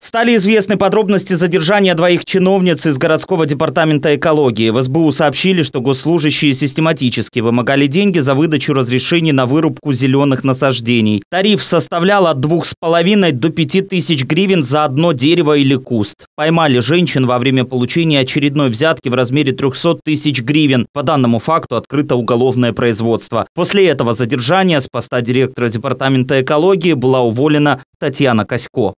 Стали известны подробности задержания двоих чиновниц из городского департамента экологии. В СБУ сообщили, что госслужащие систематически вымогали деньги за выдачу разрешений на вырубку зеленых насаждений. Тариф составлял от 2,5 до 5 тысяч гривен за одно дерево или куст. Поймали женщин во время получения очередной взятки в размере 300 тысяч гривен. По данному факту открыто уголовное производство. После этого задержания с поста директора департамента экологии была уволена Татьяна Косько.